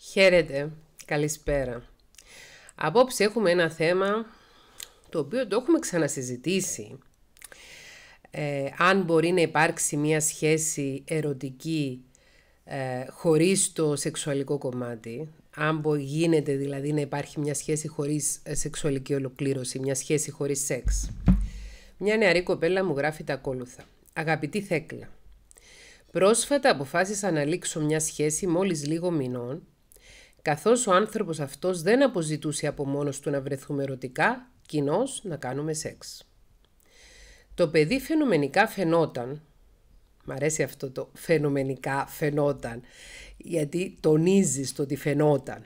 Χαίρετε, καλησπέρα. Απόψε έχουμε ένα θέμα το οποίο το έχουμε ξανασυζητήσει. Ε, αν μπορεί να υπάρξει μία σχέση ερωτική ε, χωρίς το σεξουαλικό κομμάτι, αν γίνεται δηλαδή να υπάρχει μια σχέση χωρίς ε, σεξουαλική ολοκλήρωση, μια σχέση χωρίς σεξ. Μια νεαρή κοπέλα μου γράφει τα ακόλουθα. Αγαπητή Θέκλα, πρόσφατα αποφάσισα να λήξω μια σχέση μόλις λίγο μηνών καθώς ο άνθρωπος αυτός δεν αποζητούσε από μόνος του να βρεθούμε ερωτικά, κοινώς να κάνουμε σεξ. Το παιδί φαινομενικά φαινόταν, μ' αρέσει αυτό το φαινομενικά φαινόταν, γιατί τονίζει το ότι φαινόταν.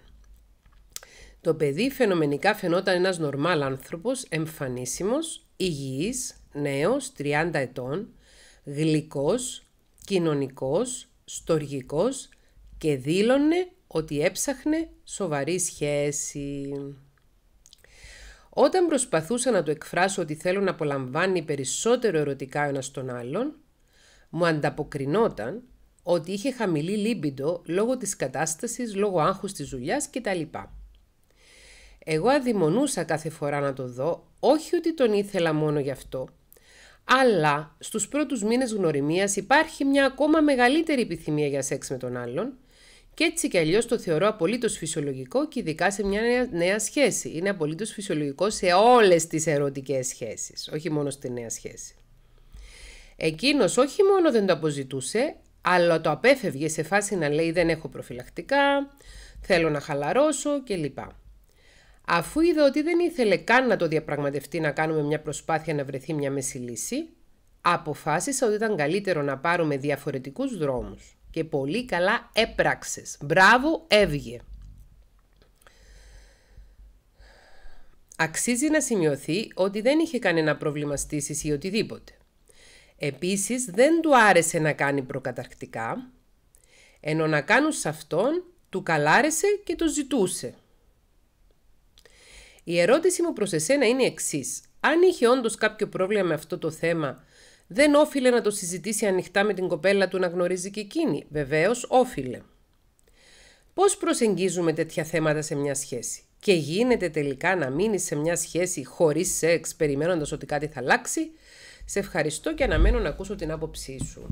Το παιδί φαινομενικά φαινόταν ένας νορμάλ άνθρωπος, εμφανίσιμος, υγιής, νέος, 30 ετών, γλυκός, κοινωνικός, στοργικός και δήλωνε ότι έψαχνε σοβαρή σχέση. Όταν προσπαθούσα να του εκφράσω ότι θέλω να απολαμβάνει περισσότερο ερωτικά ο ένας τον άλλον, μου ανταποκρινόταν ότι είχε χαμηλή λίμπιντο λόγω της κατάστασης, λόγω άγχους της δουλειάς κτλ. Εγώ αδειμονούσα κάθε φορά να το δω, όχι ότι τον ήθελα μόνο γι' αυτό, αλλά στους πρώτους μήνες γνωριμίας υπάρχει μια ακόμα μεγαλύτερη επιθυμία για σεξ με τον άλλον και έτσι κι αλλιώς το θεωρώ απολύτως φυσιολογικό και ειδικά σε μια νέα, σχέση. Είναι απολύτως φυσιολογικό σε όλες τις ερωτικές σχέσεις, όχι μόνο στη νέα σχέση. Εκείνος όχι μόνο δεν το αποζητούσε, αλλά το απέφευγε σε φάση να λέει δεν έχω προφυλακτικά, θέλω να χαλαρώσω κλπ. Αφού είδε ότι δεν ήθελε καν να το διαπραγματευτεί να κάνουμε μια προσπάθεια να βρεθεί μια μέση αποφάσισα ότι ήταν καλύτερο να πάρουμε διαφορετικούς δρόμους και πολύ καλά έπραξες. Μπράβο, έβγε. Αξίζει να σημειωθεί ότι δεν είχε κανένα πρόβλημα στήσεις ή οτιδήποτε. Επίσης δεν του άρεσε να κάνει προκαταρκτικά, ενώ να κάνουν σε αυτόν του καλάρεσε και το ζητούσε. Η ερώτηση μου προς εσένα είναι εξής. Αν είχε όντως κάποιο πρόβλημα με αυτό το θέμα, δεν όφιλε να το συζητήσει ανοιχτά με την κοπέλα του να γνωρίζει και εκείνη. Βεβαίως, όφιλε. Πώς προσεγγίζουμε τέτοια θέματα σε μια σχέση, και γίνεται τελικά να μείνει σε μια σχέση χωρίς σεξ, περιμένοντας ότι κάτι θα αλλάξει. Σε ευχαριστώ και αναμένω να ακούσω την άποψή σου.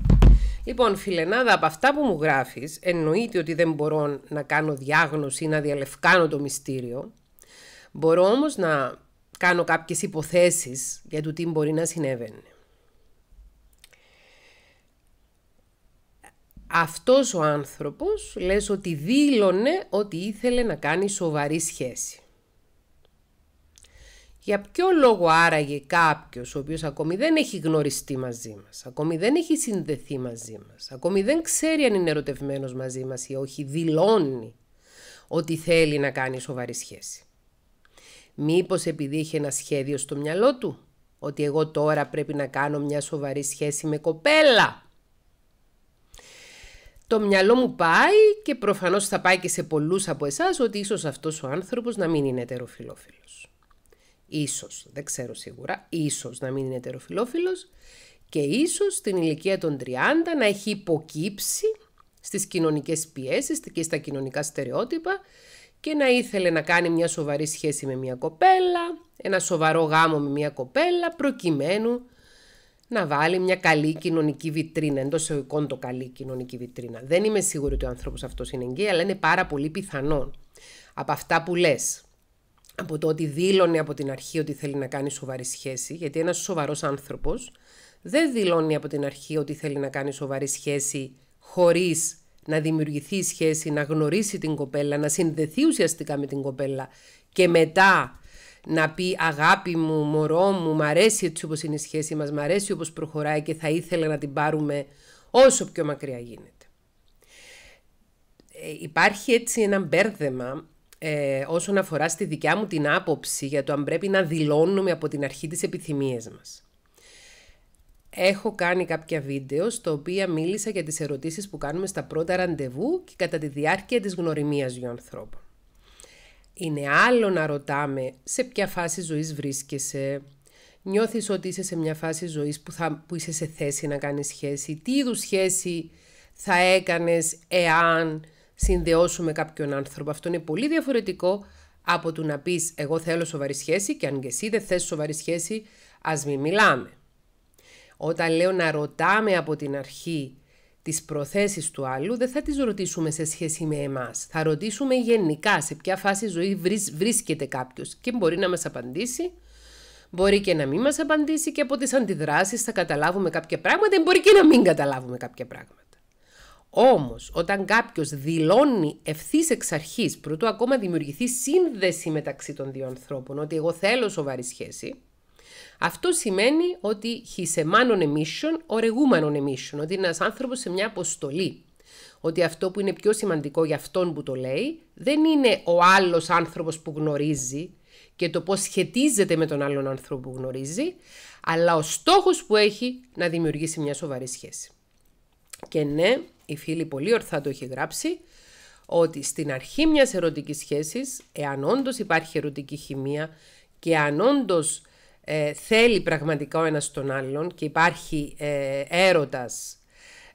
Λοιπόν, φιλενάδα, από αυτά που μου γράφεις, εννοείται ότι δεν μπορώ να κάνω διάγνωση ή να διαλευκάνω το μυστήριο. Μπορώ όμως να κάνω κάποιες υποθέσεις για το τι μπορεί να συνέβαινε. Αυτός ο άνθρωπος λες ότι δήλωνε ότι ήθελε να κάνει σοβαρή σχέση. Για ποιο λόγο άραγε κάποιος ο οποίος ακόμη δεν έχει γνωριστεί μαζί μας, ακόμη δεν έχει συνδεθεί μαζί μας, ακόμη δεν ξέρει αν είναι ερωτευμένος μαζί μας ή όχι, δηλώνει ότι θέλει να κάνει σοβαρή σχέση. Μήπως επειδή είχε ένα σχέδιο στο μυαλό του, ότι εγώ τώρα πρέπει να κάνω μια σοβαρή σχέση με κοπέλα το μυαλό μου πάει και προφανώς θα πάει και σε πολλούς από εσάς ότι ίσως αυτός ο άνθρωπος να μην είναι ετεροφιλόφιλος. Ίσως, δεν ξέρω σίγουρα, ίσως να μην είναι ετεροφιλόφιλος και ίσως στην ηλικία των 30 να έχει υποκύψει στις κοινωνικές πιέσεις και στα κοινωνικά στερεότυπα και να ήθελε να κάνει μια σοβαρή σχέση με μια κοπέλα, ένα σοβαρό γάμο με μια κοπέλα προκειμένου να βάλει μια καλή κοινωνική βιτρίνα, εντός εικόνων το καλή κοινωνική βιτρίνα. Δεν είμαι σίγουρη ότι ο άνθρωπος αυτός είναι εγγύη, αλλά είναι πάρα πολύ πιθανό. Από αυτά που λες, από το ότι δήλωνε από την αρχή ότι θέλει να κάνει σοβαρή σχέση, γιατί ένας σοβαρός άνθρωπος δεν δηλώνει από την αρχή ότι θέλει να κάνει σοβαρή σχέση χωρίς να δημιουργηθεί σχέση, να γνωρίσει την κοπέλα, να συνδεθεί ουσιαστικά με την κοπέλα και μετά να πει αγάπη μου, μωρό μου, μ' αρέσει έτσι όπως είναι η σχέση μας, μ' αρέσει όπως προχωράει και θα ήθελα να την πάρουμε όσο πιο μακριά γίνεται. Ε, υπάρχει έτσι ένα μπέρδεμα ε, όσον αφορά στη δικιά μου την άποψη για το αν πρέπει να δηλώνουμε από την αρχή τις επιθυμίες μας. Έχω κάνει κάποια βίντεο στο οποία μίλησα για τις ερωτήσεις που κάνουμε στα πρώτα ραντεβού και κατά τη διάρκεια της γνωριμίας δύο ανθρώπων. Είναι άλλο να ρωτάμε σε ποια φάση ζωής βρίσκεσαι, νιώθεις ότι είσαι σε μια φάση ζωής που, θα, που είσαι σε θέση να κάνεις σχέση, τι είδους σχέση θα έκανες εάν συνδεώσουμε κάποιον άνθρωπο. Αυτό είναι πολύ διαφορετικό από το να πεις εγώ θέλω σοβαρή σχέση και αν και εσύ δεν θες σοβαρή σχέση ας μην μιλάμε. Όταν λέω να ρωτάμε από την αρχή τις προθέσεις του άλλου δεν θα τις ρωτήσουμε σε σχέση με εμάς. Θα ρωτήσουμε γενικά σε ποια φάση ζωή βρίσκεται κάποιος και μπορεί να μας απαντήσει, μπορεί και να μην μας απαντήσει και από τις αντιδράσεις θα καταλάβουμε κάποια πράγματα, μπορεί και να μην καταλάβουμε κάποια πράγματα. Όμως, όταν κάποιος δηλώνει ευθύς εξ αρχής, πρωτού ακόμα δημιουργηθεί σύνδεση μεταξύ των δύο ανθρώπων, ότι εγώ θέλω σοβαρή σχέση, αυτό σημαίνει ότι he's a man on a mission or ότι είναι ένας άνθρωπος σε μια αποστολή. Ότι αυτό που είναι πιο σημαντικό για αυτόν που το λέει δεν είναι ο άλλος άνθρωπος που γνωρίζει και το πώς σχετίζεται με τον άλλον άνθρωπο που γνωρίζει, αλλά ο στόχος που έχει να δημιουργήσει μια σοβαρή σχέση. Και ναι, η φίλη πολύ ορθά το έχει γράψει, ότι στην αρχή μιας ερωτικής σχέσης, εάν όντως υπάρχει ερωτική χημεία και αν όντως ε, θέλει πραγματικά ο ένας τον άλλον και υπάρχει ε, έρωτας,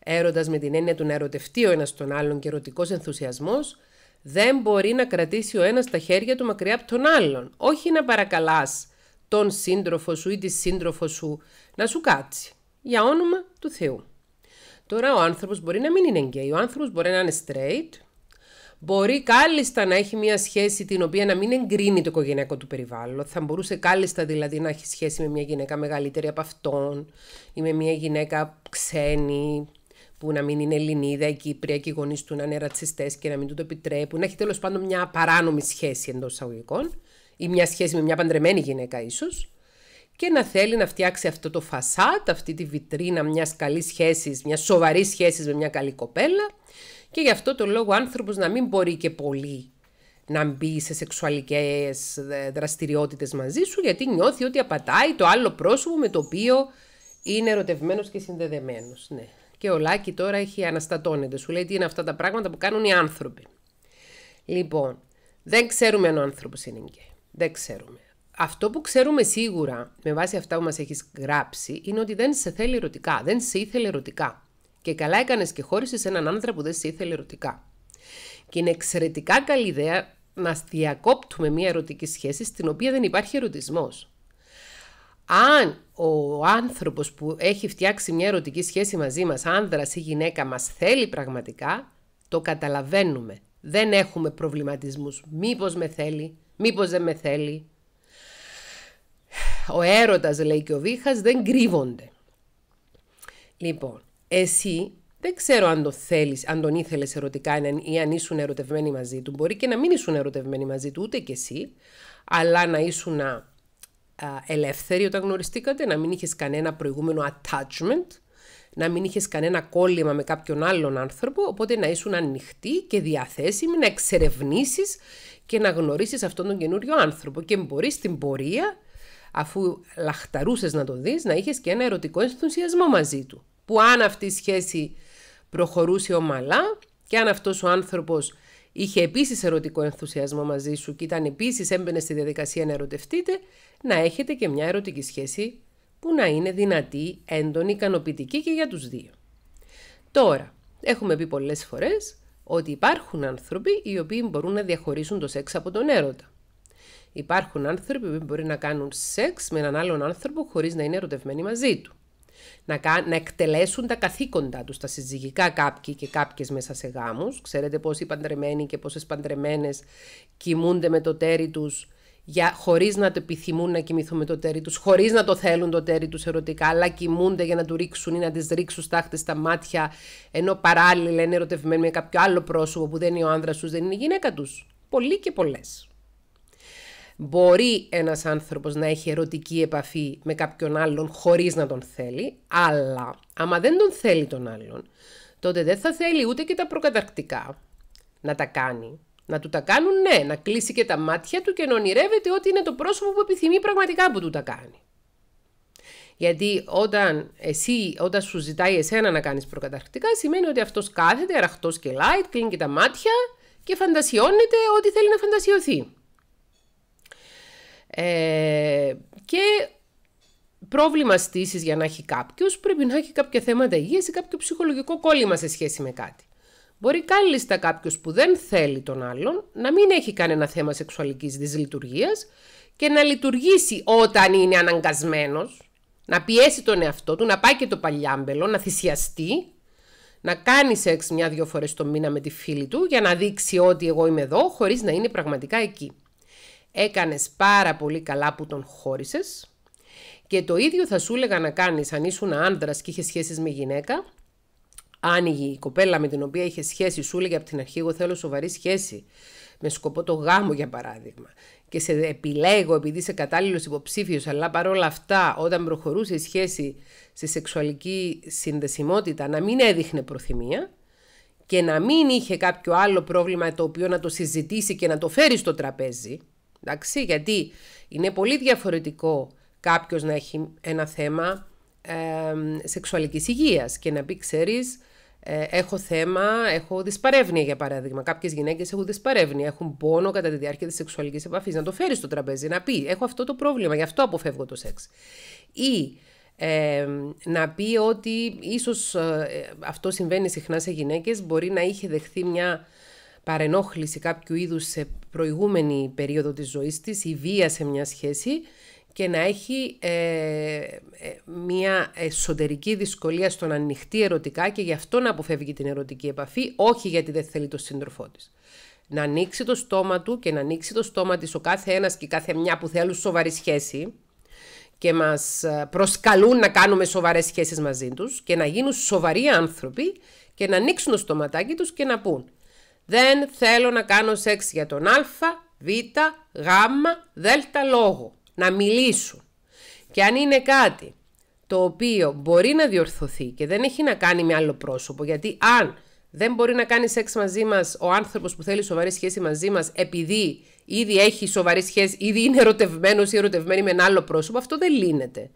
έρωτας με την έννοια του να ερωτευτεί ο ένας τον άλλον και ερωτικός ενθουσιασμός, δεν μπορεί να κρατήσει ο ένας τα χέρια του μακριά από τον άλλον. Όχι να παρακαλάς τον σύντροφο σου ή τη σύντροφο σου να σου κάτσει. Για όνομα του Θεού. Τώρα ο άνθρωπος μπορεί να μην είναι γκέι, ο άνθρωπος μπορεί να είναι straight, μπορεί κάλλιστα να έχει μια σχέση την οποία να μην εγκρίνει το οικογενειακό του περιβάλλον. Θα μπορούσε κάλλιστα δηλαδή να έχει σχέση με μια γυναίκα μεγαλύτερη από αυτόν ή με μια γυναίκα ξένη που να μην είναι Ελληνίδα ή Κύπρια και οι γονείς του να είναι ρατσιστές και να μην του το επιτρέπουν. Να έχει τέλος πάντων μια παράνομη σχέση εντός εισαγωγικών ή μια σχέση με μια παντρεμένη γυναίκα ίσως. Και να θέλει να φτιάξει αυτό το φασάτ, αυτή τη βιτρίνα μιας καλής σχέσης, μιας σοβαρής σχέσης με μια καλή κοπέλα και γι' αυτό το λόγο ο άνθρωπος να μην μπορεί και πολύ να μπει σε σεξουαλικές ε, δραστηριότητες μαζί σου γιατί νιώθει ότι απατάει το άλλο πρόσωπο με το οποίο είναι ερωτευμένος και συνδεδεμένος. Ναι. Και ο Λάκη τώρα έχει αναστατώνεται. Σου λέει τι είναι αυτά τα πράγματα που κάνουν οι άνθρωποι. Λοιπόν, δεν ξέρουμε αν ο άνθρωπος είναι γκέι. Δεν ξέρουμε. Αυτό που ξέρουμε σίγουρα με βάση αυτά που μας έχεις γράψει είναι ότι δεν σε θέλει ερωτικά, δεν σε ήθελε ερωτικά. Και καλά έκανες και χώρισες έναν άντρα που δεν σε ήθελε ερωτικά. Και είναι εξαιρετικά καλή ιδέα να διακόπτουμε μια ερωτική σχέση στην οποία δεν υπάρχει ερωτισμός. Αν ο άνθρωπος που έχει φτιάξει μια ερωτική σχέση μαζί μας, άνδρας ή γυναίκα, μας θέλει πραγματικά, το καταλαβαίνουμε. Δεν έχουμε προβληματισμούς. Μήπως με θέλει, μήπως δεν με θέλει. Ο έρωτας, λέει και ο βήχας, δεν κρύβονται. Λοιπόν, εσύ δεν ξέρω αν το θέλεις, αν τον ήθελες ερωτικά ή αν ήσουν ερωτευμένοι μαζί του. Μπορεί και να μην ήσουν ερωτευμένοι μαζί του ούτε κι εσύ, αλλά να ήσουν ελεύθεροι όταν γνωριστήκατε, να μην είχες κανένα προηγούμενο attachment, να μην είχες κανένα κόλλημα με κάποιον άλλον άνθρωπο, οπότε να ήσουν ανοιχτή και διαθέσιμη να εξερευνήσεις και να γνωρίσεις αυτόν τον καινούριο άνθρωπο και μπορεί στην πορεία αφού λαχταρούσες να το δεις, να είχες και ένα ερωτικό ενθουσιασμό μαζί του που αν αυτή η σχέση προχωρούσε ομαλά και αν αυτός ο άνθρωπος είχε επίσης ερωτικό ενθουσιασμό μαζί σου και ήταν επίσης έμπαινε στη διαδικασία να ερωτευτείτε, να έχετε και μια ερωτική σχέση που να είναι δυνατή, έντονη, ικανοποιητική και για τους δύο. Τώρα, έχουμε πει πολλές φορές ότι υπάρχουν άνθρωποι οι οποίοι μπορούν να διαχωρίσουν το σεξ από τον έρωτα. Υπάρχουν άνθρωποι που μπορεί να κάνουν σεξ με έναν άλλον άνθρωπο χωρίς να είναι ερωτευμένοι μαζί του να, να εκτελέσουν τα καθήκοντά τους, τα συζυγικά κάποιοι και κάποιες μέσα σε γάμους. Ξέρετε πόσοι παντρεμένοι και πόσες παντρεμένες κοιμούνται με το τέρι τους για, χωρίς να το επιθυμούν να κοιμηθούν με το τέρι τους, χωρίς να το θέλουν το τέρι τους ερωτικά, αλλά κοιμούνται για να του ρίξουν ή να τις ρίξουν στάχτε στα μάτια, ενώ παράλληλα είναι ερωτευμένοι με κάποιο άλλο πρόσωπο που δεν είναι ο άνδρας τους, δεν είναι η γυναίκα τους. Πολλοί και πολλές. Μπορεί ένας άνθρωπος να έχει ερωτική επαφή με κάποιον άλλον χωρίς να τον θέλει, αλλά άμα δεν τον θέλει τον άλλον, τότε δεν θα θέλει ούτε και τα προκαταρκτικά να τα κάνει. Να του τα κάνουν, ναι, να κλείσει και τα μάτια του και να ονειρεύεται ότι είναι το πρόσωπο που επιθυμεί πραγματικά που του τα κάνει. Γιατί όταν εσύ, όταν σου ζητάει εσένα να κάνεις προκαταρκτικά, σημαίνει ότι αυτός κάθεται, αραχτός και light, κλείνει και τα μάτια και φαντασιώνεται ό,τι θέλει να φαντασιωθεί. Ε, και πρόβλημα στήσεις για να έχει κάποιος πρέπει να έχει κάποια θέματα υγείας ή κάποιο ψυχολογικό κόλλημα σε σχέση με κάτι. Μπορεί κάλλιστα κάποιος που δεν θέλει τον άλλον να μην έχει κανένα θέμα σεξουαλικής δυσλειτουργίας και να λειτουργήσει όταν είναι αναγκασμένος, να πιέσει τον εαυτό του, να πάει και το παλιάμπελο, να θυσιαστεί, να κάνει σεξ μια-δυο φορές το μήνα με τη φίλη του για να δείξει ότι εγώ είμαι εδώ χωρίς να είναι πραγματικά εκεί. Έκανες πάρα πολύ καλά που τον χώρισες. Και το ίδιο θα σου έλεγα να κάνεις αν ήσουν άνδρας και είχες σχέσεις με γυναίκα. Αν η κοπέλα με την οποία είχες σχέση σου έλεγε από την αρχή εγώ θέλω σοβαρή σχέση με σκοπό το γάμο για παράδειγμα και σε επιλέγω επειδή είσαι κατάλληλος υποψήφιος αλλά παρόλα αυτά όταν προχωρούσε η σχέση σε σεξουαλική συνδεσιμότητα να μην έδειχνε προθυμία και να μην είχε κάποιο άλλο πρόβλημα το οποίο να το συζητήσει και να το φέρει στο τραπέζι Εντάξει, γιατί είναι πολύ διαφορετικό κάποιος να έχει ένα θέμα ε, σεξουαλικής υγείας και να πει, ξέρεις, ε, έχω θέμα, έχω δυσπαρεύνια για παράδειγμα. Κάποιες γυναίκες έχουν δυσπαρεύνια, έχουν πόνο κατά τη διάρκεια της σεξουαλικής επαφής. Να το φέρεις στο τραπέζι, να πει: Έχω αυτό το πρόβλημα, γι' αυτό αποφεύγω το σεξ. Ή να πει ότι ίσως ε, αυτό συμβαίνει συχνά σε γυναίκες, μπορεί να είχε δεχθεί μια παρενόχληση κάποιου είδους σε προηγούμενη περίοδο της ζωής της, η βία σε μια σχέση και να έχει ε, ε, μια εσωτερική δυσκολία στο να ανοιχτεί ερωτικά και γι' αυτό να αποφεύγει την ερωτική επαφή, όχι γιατί δεν θέλει το σύντροφό της. Να ανοίξει το στόμα του και να ανοίξει το στόμα της ο κάθε ένας και κάθε μια που θέλουν σοβαρή σχέση και μας ε, προσκαλούν να κάνουμε σοβαρές σχέσεις μαζί τους και να γίνουν σοβαροί άνθρωποι και να ανοίξουν το στοματάκι τους και να πούν δεν θέλω να κάνω σεξ για τον α, β, γ, δ λόγο. Να μιλήσουν. Και αν είναι κάτι το οποίο μπορεί να διορθωθεί και δεν έχει να κάνει με άλλο πρόσωπο, γιατί αν δεν μπορεί να κάνει σεξ μαζί μας ο άνθρωπος που θέλει σοβαρή σχέση μαζί μας, επειδή ήδη έχει σοβαρή σχέση, ήδη είναι ερωτευμένος ή ερωτευμένη με ένα άλλο πρόσωπο, αυτό δεν λύνεται.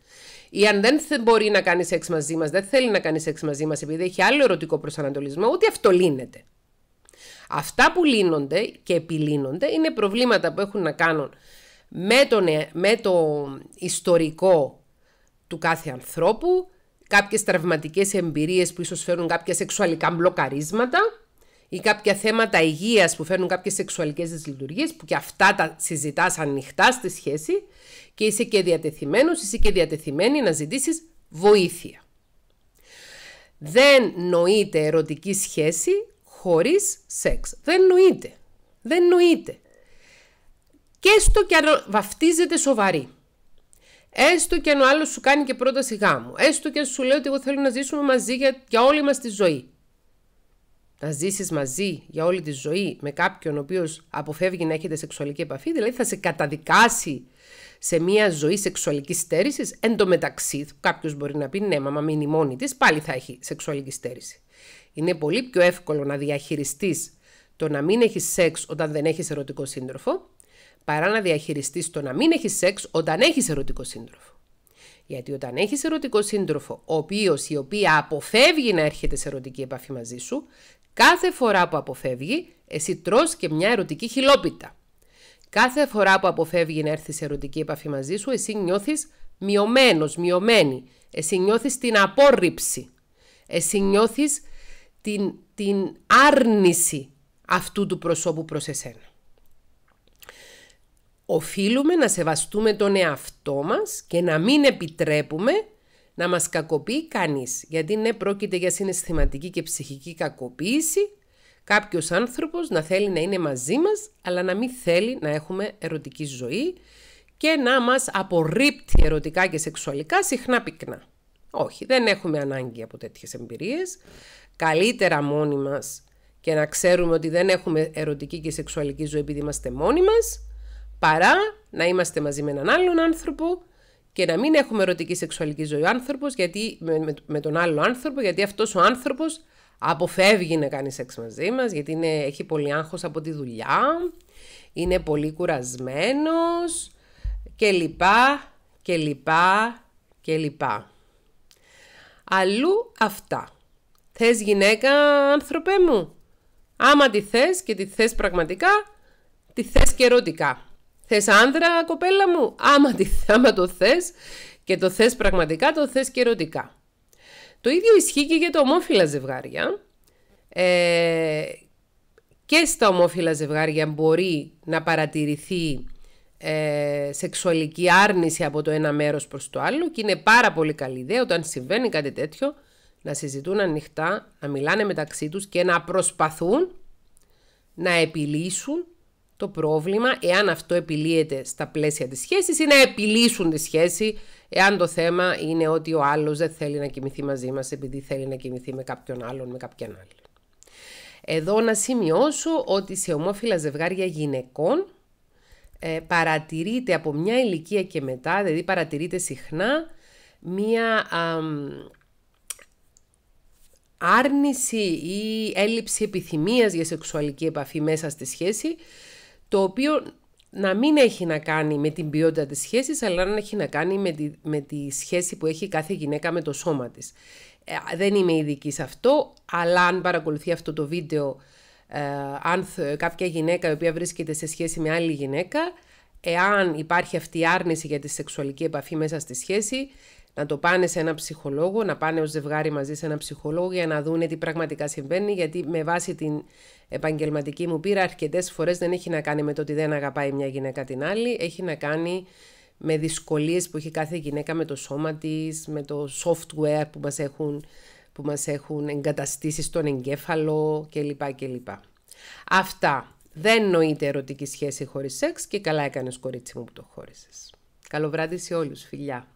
Ή αν δεν μπορεί να κάνει σεξ μαζί μας, δεν θέλει να κάνει σεξ μαζί μας επειδή έχει άλλο ερωτικό προσανατολισμό, ούτε αυτό λύνεται. Αυτά που λύνονται και επιλύνονται είναι προβλήματα που έχουν να κάνουν με, τον, ε, το ιστορικό του κάθε ανθρώπου, κάποιες τραυματικές εμπειρίες που ίσως φέρουν κάποια σεξουαλικά μπλοκαρίσματα ή κάποια θέματα υγείας που φέρνουν κάποιες σεξουαλικές δυσλειτουργίες που και αυτά τα συζητάς ανοιχτά στη σχέση και είσαι και διατεθειμένος, είσαι και διατεθειμένη να ζητήσεις βοήθεια. Δεν νοείται ερωτική σχέση χωρίς σεξ. Δεν νοείται. Δεν νοείται. Και έστω και αν βαφτίζεται σοβαρή. Έστω και αν ο άλλος σου κάνει και πρόταση γάμου. Έστω και αν σου λέει ότι εγώ θέλω να ζήσουμε μαζί για, για όλη μας τη ζωή να ζήσεις μαζί για όλη τη ζωή με κάποιον ο οποίος αποφεύγει να έχετε σεξουαλική επαφή, δηλαδή θα σε καταδικάσει σε μια ζωή σεξουαλικής στέρησης. Εν τω μεταξύ, κάποιος μπορεί να πει: Ναι, μα μείνει μόνη της, πάλι θα έχει σεξουαλική στέρηση. Είναι πολύ πιο εύκολο να διαχειριστείς το να μην έχεις σεξ όταν δεν έχεις ερωτικό σύντροφο, παρά να διαχειριστείς το να μην έχεις σεξ όταν έχεις ερωτικό σύντροφο. Γιατί όταν έχεις ερωτικό σύντροφο, ο οποίος η οποία αποφεύγει να έρχεται σε ερωτική επαφή μαζί σου, Κάθε φορά που αποφεύγει, εσύ τρως και μια ερωτική χιλόπιτα. Κάθε φορά που αποφεύγει να έρθει σε ερωτική επαφή μαζί σου, εσύ νιώθεις μειωμένος, μειωμένη. Εσύ νιώθεις την απόρριψη. Εσύ νιώθεις την, την άρνηση αυτού του προσώπου προς εσένα. Οφείλουμε να σεβαστούμε τον εαυτό μας και να μην επιτρέπουμε να μας κακοποιεί κανείς, γιατί ναι πρόκειται για συναισθηματική και ψυχική κακοποίηση, κάποιος άνθρωπος να θέλει να είναι μαζί μας, αλλά να μην θέλει να έχουμε ερωτική ζωή και να μας απορρίπτει ερωτικά και σεξουαλικά συχνά πυκνά. Όχι, δεν έχουμε ανάγκη από τέτοιες εμπειρίες. Καλύτερα μόνοι μας και να ξέρουμε ότι δεν έχουμε ερωτική και σεξουαλική ζωή επειδή είμαστε μόνοι μας, παρά να είμαστε μαζί με έναν άλλον άνθρωπο και να μην έχουμε ερωτική σεξουαλική ζωή ο άνθρωπος με, με, με, τον άλλο άνθρωπο, γιατί αυτός ο άνθρωπος αποφεύγει να κάνει σεξ μαζί μας, γιατί είναι, έχει πολύ άγχος από τη δουλειά, είναι πολύ κουρασμένος κλπ. και λοιπά. Αλλού αυτά. Θες γυναίκα, άνθρωπέ μου. Άμα τη θες και τη θες πραγματικά, τη θες και ερωτικά. Θες άντρα, κοπέλα μου, άμα, τη, άμα το θες και το θες πραγματικά, το θες και ερωτικά. Το ίδιο ισχύει και για τα ομόφυλα ζευγάρια. Ε, και στα ομόφυλα ζευγάρια μπορεί να παρατηρηθεί ε, σεξουαλική άρνηση από το ένα μέρος προς το άλλο και είναι πάρα πολύ καλή ιδέα όταν συμβαίνει κάτι τέτοιο να συζητούν ανοιχτά, να μιλάνε μεταξύ τους και να προσπαθούν να επιλύσουν το πρόβλημα, εάν αυτό επιλύεται στα πλαίσια της σχέσης, είναι να επιλύσουν τη σχέση, εάν το θέμα είναι ότι ο άλλος δεν θέλει να κοιμηθεί μαζί μας επειδή θέλει να κοιμηθεί με κάποιον άλλον, με κάποιον άλλον. Εδώ να σημειώσω ότι σε ομόφυλα ζευγάρια γυναικών ε, παρατηρείται από μια ηλικία και μετά, δηλαδή παρατηρείται συχνά, μια άρνηση ή έλλειψη επιθυμίας για σεξουαλική επαφή μέσα στη σχέση το οποίο να μην έχει να κάνει με την ποιότητα της σχέσης, αλλά να έχει να κάνει με τη, με τη σχέση που έχει κάθε γυναίκα με το σώμα της. Ε, δεν είμαι ειδική σε αυτό, αλλά αν παρακολουθεί αυτό το βίντεο, ε, αν κάποια γυναίκα η οποία βρίσκεται σε σχέση με άλλη γυναίκα, εάν υπάρχει αυτή η άρνηση για τη σεξουαλική επαφή μέσα στη σχέση, να το πάνε σε ένα ψυχολόγο, να πάνε ως ζευγάρι μαζί σε ένα ψυχολόγο για να δούνε τι πραγματικά συμβαίνει, γιατί με βάση την επαγγελματική μου πείρα αρκετές φορές δεν έχει να κάνει με το ότι δεν αγαπάει μια γυναίκα την άλλη, έχει να κάνει με δυσκολίες που έχει κάθε γυναίκα με το σώμα της, με το software που μας έχουν, έχουν εγκαταστήσει στον εγκέφαλο κλπ. κλπ. Αυτά. Δεν νοείται ερωτική σχέση χωρίς σεξ και καλά έκανες κορίτσι μου που το χώρισες. Καλό βράδυ σε όλους. Φιλιά.